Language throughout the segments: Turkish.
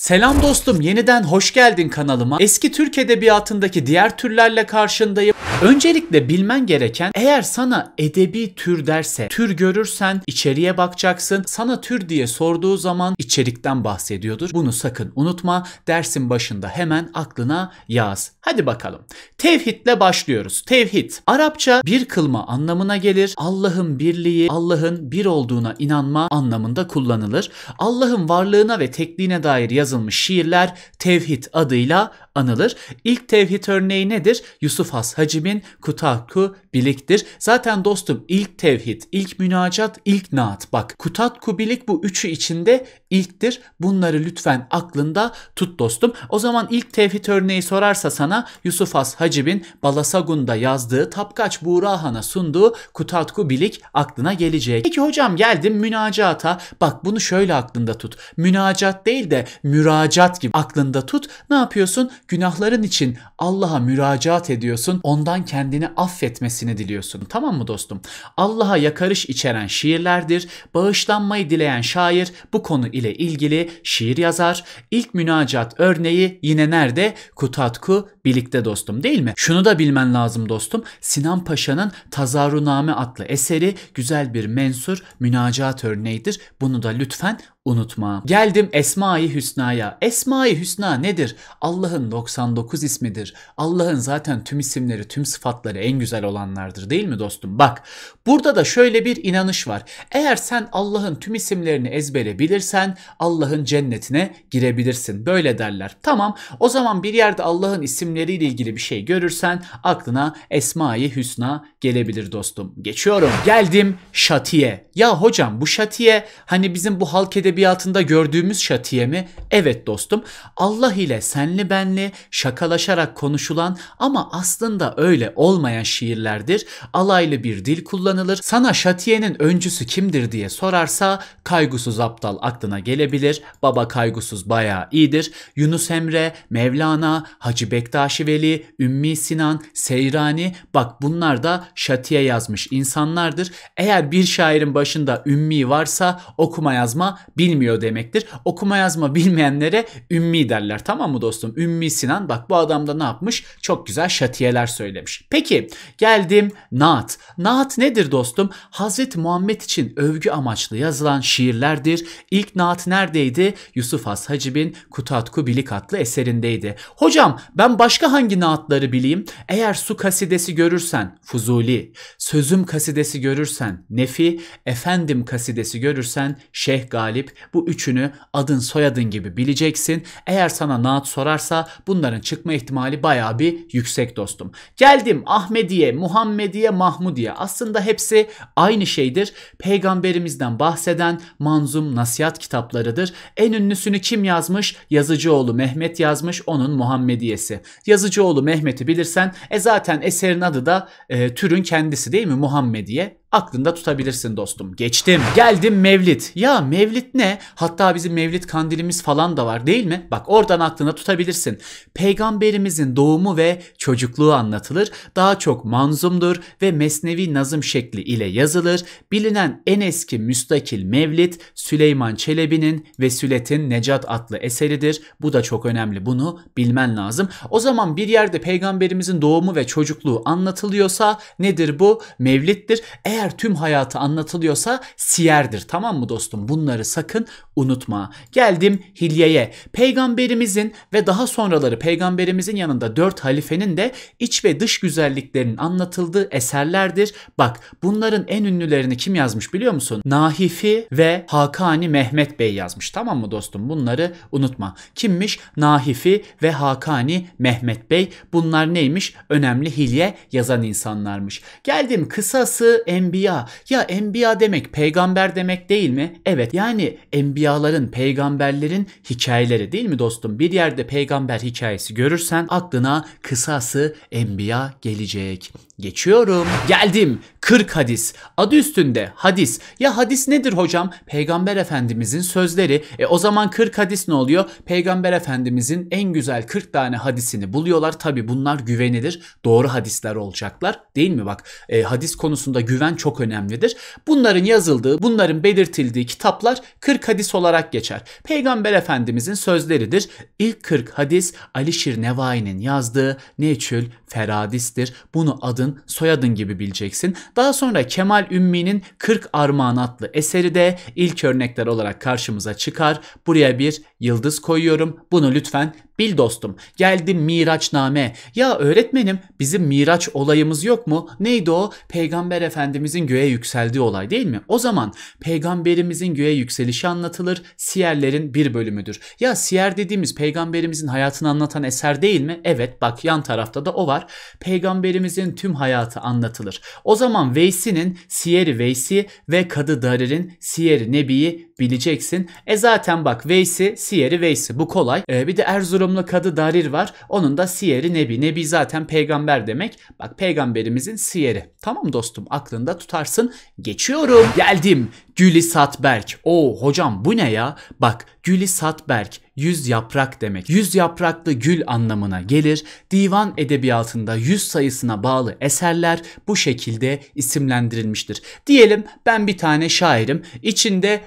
Selam dostum yeniden hoş geldin kanalıma. Eski Türk edebiyatındaki diğer türlerle karşındayım. Öncelikle bilmen gereken eğer sana edebi tür derse tür görürsen içeriye bakacaksın. Sana tür diye sorduğu zaman içerikten bahsediyordur. Bunu sakın unutma. Dersin başında hemen aklına yaz. Hadi bakalım. Tevhidle başlıyoruz. Tevhid. Arapça bir kılma anlamına gelir. Allah'ın birliği, Allah'ın bir olduğuna inanma anlamında kullanılır. Allah'ın varlığına ve tekliğine dair yazı yazılmış şiirler tevhid adıyla anılır. İlk tevhid örneği nedir? Yusuf Has Hacim'in Kutatku Bilik'tir. Zaten dostum ilk tevhid, ilk münacat, ilk naat. Bak Kutatku Bilik bu üçü içinde ilktir. Bunları lütfen aklında tut dostum. O zaman ilk tevhid örneği sorarsa sana Yusuf Has Hacib'in Balasagun'da yazdığı Tapkaç Buğrahan'a sunduğu Kutatku Bilik aklına gelecek. Peki hocam geldim münacata. Bak bunu şöyle aklında tut. Münacat değil de müracat gibi aklında tut. Ne yapıyorsun? Günahların için Allah'a müracaat ediyorsun. Ondan kendini affetmesini diliyorsun. Tamam mı dostum? Allah'a yakarış içeren şiirlerdir. Bağışlanmayı dileyen şair bu konu ile ilgili şiir yazar. İlk münacat örneği yine nerede? Kutatku birlikte dostum değil mi? Şunu da bilmen lazım dostum. Sinan Paşa'nın Tazaruname adlı eseri güzel bir mensur münacat örneğidir. Bunu da lütfen unutma. Geldim Esma-i Hüsna'ya. Esma-i Hüsna nedir? Allah'ın 99 ismidir. Allah'ın zaten tüm isimleri, tüm sıfatları en güzel olanlardır değil mi dostum? Bak burada da şöyle bir inanış var. Eğer sen Allah'ın tüm isimlerini ezbere bilirsen Allah'ın cennetine girebilirsin. Böyle derler. Tamam o zaman bir yerde Allah'ın isimleriyle ilgili bir şey görürsen aklına Esma-i Hüsna gelebilir dostum. Geçiyorum. Geldim Şatiye. Ya hocam bu Şatiye hani bizim bu halk edebiyatı edebiyatında gördüğümüz şatiye mi? Evet dostum. Allah ile senli benli şakalaşarak konuşulan ama aslında öyle olmayan şiirlerdir. Alaylı bir dil kullanılır. Sana şatiyenin öncüsü kimdir diye sorarsa kaygusuz aptal aklına gelebilir. Baba kaygusuz bayağı iyidir. Yunus Emre, Mevlana, Hacı Bektaşi Veli, Ümmi Sinan, Seyrani bak bunlar da şatiye yazmış insanlardır. Eğer bir şairin başında ümmi varsa okuma yazma bilmiyor demektir. Okuma yazma bilmeyenlere ümmi derler. Tamam mı dostum? Ümmi Sinan bak bu adam da ne yapmış? Çok güzel şatiyeler söylemiş. Peki geldim naat. Naat nedir dostum? Hazreti Muhammed için övgü amaçlı yazılan şiirlerdir. İlk naat neredeydi? Yusuf Has Hacib'in Kutatku Bilik adlı eserindeydi. Hocam ben başka hangi naatları bileyim? Eğer su kasidesi görürsen Fuzuli, sözüm kasidesi görürsen Nefi, efendim kasidesi görürsen Şeyh Galip bu üçünü adın soyadın gibi bileceksin. Eğer sana Naat sorarsa bunların çıkma ihtimali baya bir yüksek dostum. Geldim Ahmediye, Muhammediye, Mahmudiye. Aslında hepsi aynı şeydir. Peygamberimizden bahseden manzum nasihat kitaplarıdır. En ünlüsünü kim yazmış? Yazıcıoğlu Mehmet yazmış. Onun Muhammediyesi. Yazıcıoğlu Mehmet'i bilirsen e zaten eserin adı da e, türün kendisi değil mi? Muhammediye aklında tutabilirsin dostum. Geçtim. Geldim Mevlit. Ya Mevlit ne? Hatta bizim Mevlit kandilimiz falan da var değil mi? Bak oradan aklına tutabilirsin. Peygamberimizin doğumu ve çocukluğu anlatılır. Daha çok manzumdur ve mesnevi nazım şekli ile yazılır. Bilinen en eski müstakil Mevlit Süleyman Çelebi'nin ve Sület'in Necat adlı eseridir. Bu da çok önemli. Bunu bilmen lazım. O zaman bir yerde peygamberimizin doğumu ve çocukluğu anlatılıyorsa nedir bu? Mevlittir. Eğer eğer tüm hayatı anlatılıyorsa siyerdir tamam mı dostum? Bunları sakın unutma. Geldim Hilye'ye. Peygamberimizin ve daha sonraları peygamberimizin yanında dört halifenin de iç ve dış güzelliklerinin anlatıldığı eserlerdir. Bak bunların en ünlülerini kim yazmış biliyor musun? Nahifi ve Hakani Mehmet Bey yazmış tamam mı dostum? Bunları unutma. Kimmiş? Nahifi ve Hakani Mehmet Bey. Bunlar neymiş? Önemli hilye yazan insanlarmış. Geldim kısası en enbiya. Ya enbiya demek peygamber demek değil mi? Evet yani enbiyaların, peygamberlerin hikayeleri değil mi dostum? Bir yerde peygamber hikayesi görürsen aklına kısası enbiya gelecek. Geçiyorum. Geldim. 40 hadis. Adı üstünde hadis. Ya hadis nedir hocam? Peygamber Efendimizin sözleri. E o zaman 40 hadis ne oluyor? Peygamber Efendimizin en güzel 40 tane hadisini buluyorlar. Tabi bunlar güvenilir. Doğru hadisler olacaklar. Değil mi bak? E, hadis konusunda güven çok önemlidir. Bunların yazıldığı, bunların belirtildiği kitaplar 40 hadis olarak geçer. Peygamber Efendimizin sözleridir. İlk 40 hadis Alişir Nevai'nin yazdığı Neçül Feradis'tir. Bunu adın, soyadın gibi bileceksin. Daha sonra Kemal Ümmi'nin 40 Armağan adlı eseri de ilk örnekler olarak karşımıza çıkar. Buraya bir yıldız koyuyorum. Bunu lütfen Bil dostum geldi Miraçname. Ya öğretmenim bizim Miraç olayımız yok mu? Neydi o? Peygamber Efendimizin göğe yükseldiği olay değil mi? O zaman peygamberimizin göğe yükselişi anlatılır. Siyerlerin bir bölümüdür. Ya siyer dediğimiz peygamberimizin hayatını anlatan eser değil mi? Evet bak yan tarafta da o var. Peygamberimizin tüm hayatı anlatılır. O zaman Veysi'nin Siyeri Veysi ve Kadı Darir'in Siyeri Nebi'yi bileceksin. E zaten bak Veysi, Siyeri Veysi bu kolay. E, bir de Erzurum olumlu kadı darir var. Onun da siyeri nebi. Nebi zaten peygamber demek. Bak peygamberimizin siyeri. Tamam dostum aklında tutarsın. Geçiyorum. Geldim. Gülü Satberk. Oo hocam bu ne ya? Bak Gülü Satberk yüz yaprak demek. Yüz yapraklı gül anlamına gelir. Divan edebiyatında yüz sayısına bağlı eserler bu şekilde isimlendirilmiştir. Diyelim ben bir tane şairim. İçinde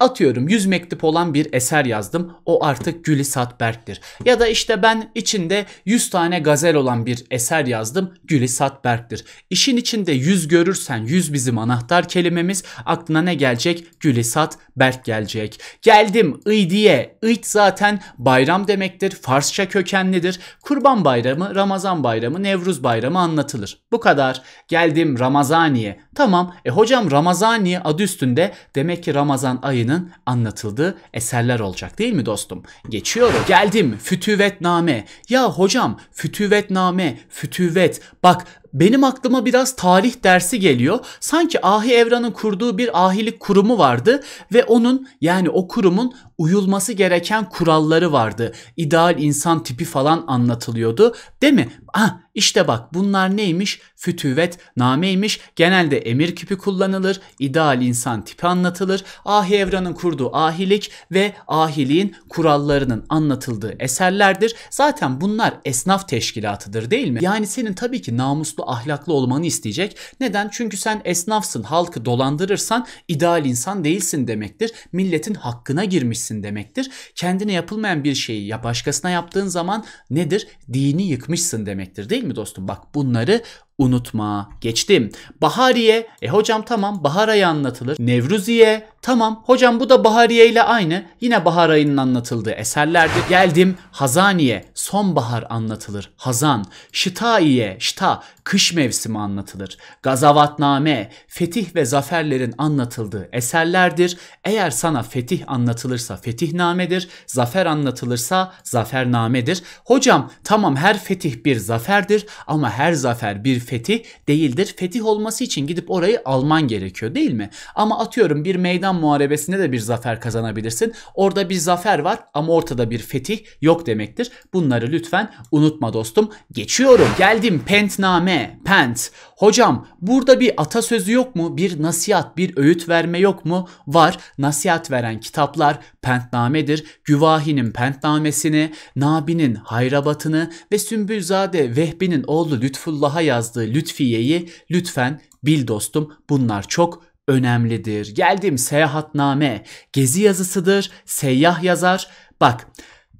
atıyorum 100 mektup olan bir eser yazdım. O artık Güli Satberk'tir. Ya da işte ben içinde 100 tane gazel olan bir eser yazdım. Güli Satberk'tir. İşin içinde 100 görürsen 100 bizim anahtar kelimemiz. Aklına ne gelecek? Güli Satberk gelecek. Geldim ıy diye. Iyt zaten bayram demektir. Farsça kökenlidir. Kurban bayramı, Ramazan bayramı, Nevruz bayramı anlatılır. Bu kadar. Geldim Ramazaniye. Tamam e hocam Ramazani adı üstünde demek ki Ramazan ayının anlatıldığı eserler olacak değil mi dostum? Geçiyorum. Geldim fütüvetname. Ya hocam fütüvetname, fütüvet. Bak benim aklıma biraz tarih dersi geliyor. Sanki Ahi Evran'ın kurduğu bir ahilik kurumu vardı ve onun yani o kurumun uyulması gereken kuralları vardı. İdeal insan tipi falan anlatılıyordu. Değil mi? Ah işte bak bunlar neymiş? Fütüvet nameymiş. Genelde emir küpü kullanılır. İdeal insan tipi anlatılır. Ahi Evran'ın kurduğu ahilik ve ahiliğin kurallarının anlatıldığı eserlerdir. Zaten bunlar esnaf teşkilatıdır değil mi? Yani senin tabii ki namuslu ahlaklı olmanı isteyecek. Neden? Çünkü sen esnafsın. Halkı dolandırırsan ideal insan değilsin demektir. Milletin hakkına girmişsin etmişsin demektir. Kendine yapılmayan bir şeyi ya başkasına yaptığın zaman nedir? Dini yıkmışsın demektir değil mi dostum? Bak bunları unutma. Geçtim. Bahariye, e hocam tamam Bahar ayı anlatılır. Nevruziye, Tamam hocam bu da Bahariye ile aynı. Yine bahar ayının anlatıldığı eserlerdir. Geldim Hazaniye sonbahar anlatılır. Hazan, Şitaiye, Şita kış mevsimi anlatılır. Gazavatname, fetih ve zaferlerin anlatıldığı eserlerdir. Eğer sana fetih anlatılırsa fetihnamedir, zafer anlatılırsa zafernamedir. Hocam tamam her fetih bir zaferdir ama her zafer bir fetih değildir. Fetih olması için gidip orayı alman gerekiyor değil mi? Ama atıyorum bir meydan Eflak Muharebesi'nde de bir zafer kazanabilirsin. Orada bir zafer var ama ortada bir fetih yok demektir. Bunları lütfen unutma dostum. Geçiyorum. Geldim pentname. Pent. Hocam burada bir atasözü yok mu? Bir nasihat, bir öğüt verme yok mu? Var. Nasihat veren kitaplar pentnamedir. Güvahi'nin pentnamesini, Nabi'nin hayrabatını ve Sümbülzade Vehbi'nin oğlu Lütfullah'a yazdığı Lütfiye'yi lütfen bil dostum. Bunlar çok önemlidir. Geldim seyahatname, gezi yazısıdır, seyyah yazar. Bak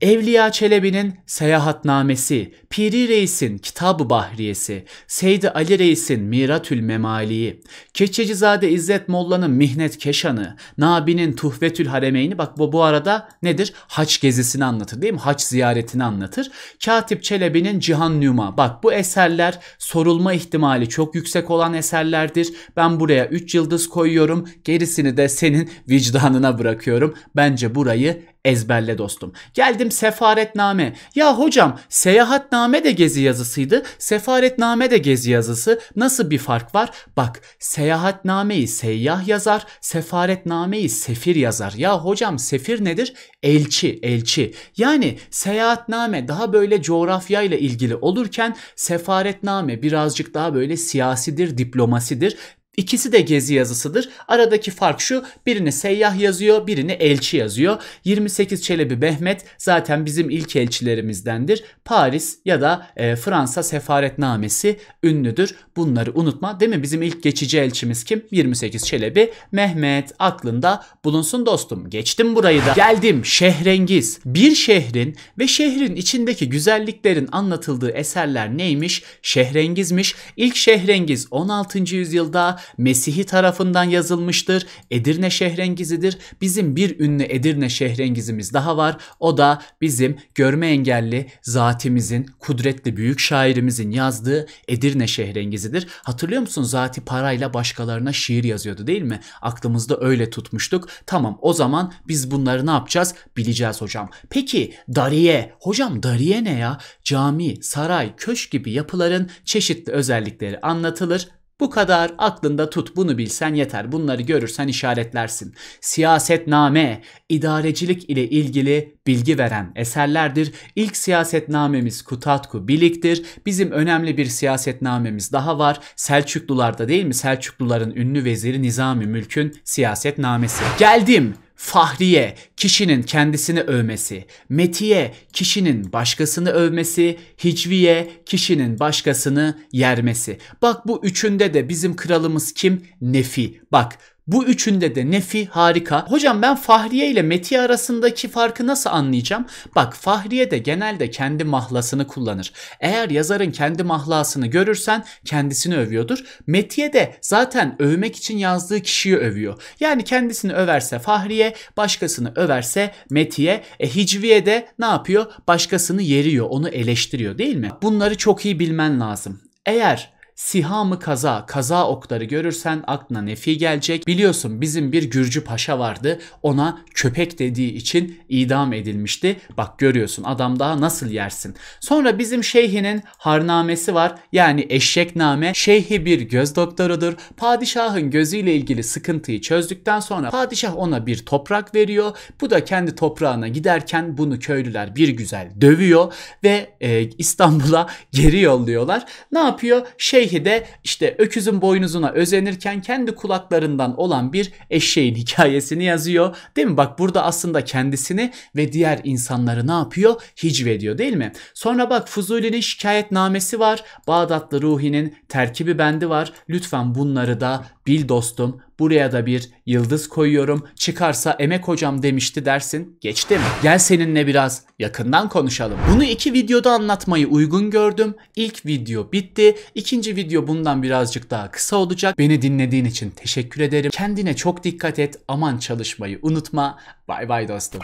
Evliya Çelebi'nin Seyahatnamesi, Piri Reis'in Kitab-ı Bahriyesi, Seydi Ali Reis'in Miratül Memali'yi, Keçecizade İzzet Molla'nın Mihnet Keşan'ı, Nabi'nin Tuhvetül Haremeyni bak bu, bu arada nedir? Haç gezisini anlatır değil mi? Haç ziyaretini anlatır. Katip Çelebi'nin Cihan Nüma. Bak bu eserler sorulma ihtimali çok yüksek olan eserlerdir. Ben buraya 3 yıldız koyuyorum. Gerisini de senin vicdanına bırakıyorum. Bence burayı ezberle dostum. Geldim sefaretname. Ya hocam seyahatname de gezi yazısıydı. Sefaretname de gezi yazısı. Nasıl bir fark var? Bak seyahatnameyi seyyah yazar. Sefaretnameyi sefir yazar. Ya hocam sefir nedir? Elçi, elçi. Yani seyahatname daha böyle coğrafyayla ilgili olurken sefaretname birazcık daha böyle siyasidir, diplomasidir. İkisi de gezi yazısıdır. Aradaki fark şu birini seyyah yazıyor birini elçi yazıyor. 28 Çelebi Mehmet zaten bizim ilk elçilerimizdendir. Paris ya da e, Fransa sefaretnamesi ünlüdür. Bunları unutma değil mi? Bizim ilk geçici elçimiz kim? 28 Çelebi Mehmet aklında bulunsun dostum. Geçtim burayı da. Geldim Şehrengiz. Bir şehrin ve şehrin içindeki güzelliklerin anlatıldığı eserler neymiş? Şehrengizmiş. İlk Şehrengiz 16. yüzyılda Mesih'i tarafından yazılmıştır. Edirne Şehrengizidir. Bizim bir ünlü Edirne Şehrengizimiz daha var. O da bizim görme engelli zatimizin, kudretli büyük şairimizin yazdığı Edirne Şehrengizidir. Hatırlıyor musun zati parayla başkalarına şiir yazıyordu değil mi? Aklımızda öyle tutmuştuk. Tamam o zaman biz bunları ne yapacağız? Bileceğiz hocam. Peki dariye. Hocam dariye ne ya? Cami, saray, köşk gibi yapıların çeşitli özellikleri anlatılır bu kadar aklında tut bunu bilsen yeter. Bunları görürsen işaretlersin. Siyasetname, idarecilik ile ilgili bilgi veren eserlerdir. İlk siyasetnamemiz Kutatku Bilik'tir. Bizim önemli bir siyasetnamemiz daha var. Selçuklularda değil mi? Selçukluların ünlü veziri Nizami Mülk'ün siyasetnamesi. Geldim fahriye kişinin kendisini övmesi, metiye kişinin başkasını övmesi, hicviye kişinin başkasını yermesi. Bak bu üçünde de bizim kralımız kim? Nefi. Bak bu üçünde de nefi harika. Hocam ben Fahriye ile Meti arasındaki farkı nasıl anlayacağım? Bak Fahriye de genelde kendi mahlasını kullanır. Eğer yazarın kendi mahlasını görürsen kendisini övüyordur. Metiye de zaten övmek için yazdığı kişiyi övüyor. Yani kendisini överse Fahriye, başkasını överse Metiye. E Hicviye de ne yapıyor? Başkasını yeriyor, onu eleştiriyor değil mi? Bunları çok iyi bilmen lazım. Eğer sihamı kaza, kaza okları görürsen aklına nefi gelecek. Biliyorsun bizim bir Gürcü Paşa vardı. Ona köpek dediği için idam edilmişti. Bak görüyorsun adam daha nasıl yersin. Sonra bizim şeyhinin harnamesi var. Yani eşekname. Şeyhi bir göz doktorudur. Padişahın gözüyle ilgili sıkıntıyı çözdükten sonra padişah ona bir toprak veriyor. Bu da kendi toprağına giderken bunu köylüler bir güzel dövüyor ve e, İstanbul'a geri yolluyorlar. Ne yapıyor? Şeyh? Şeyhi de işte öküzün boynuzuna özenirken kendi kulaklarından olan bir eşeğin hikayesini yazıyor. Değil mi? Bak burada aslında kendisini ve diğer insanları ne yapıyor? Hicvediyor değil mi? Sonra bak Fuzuli'nin şikayetnamesi var. Bağdatlı Ruhi'nin terkibi bendi var. Lütfen bunları da bil dostum buraya da bir yıldız koyuyorum. Çıkarsa emek hocam demişti dersin. Geçti mi? Gel seninle biraz yakından konuşalım. Bunu iki videoda anlatmayı uygun gördüm. İlk video bitti. İkinci video bundan birazcık daha kısa olacak. Beni dinlediğin için teşekkür ederim. Kendine çok dikkat et. Aman çalışmayı unutma. Bay bay dostum.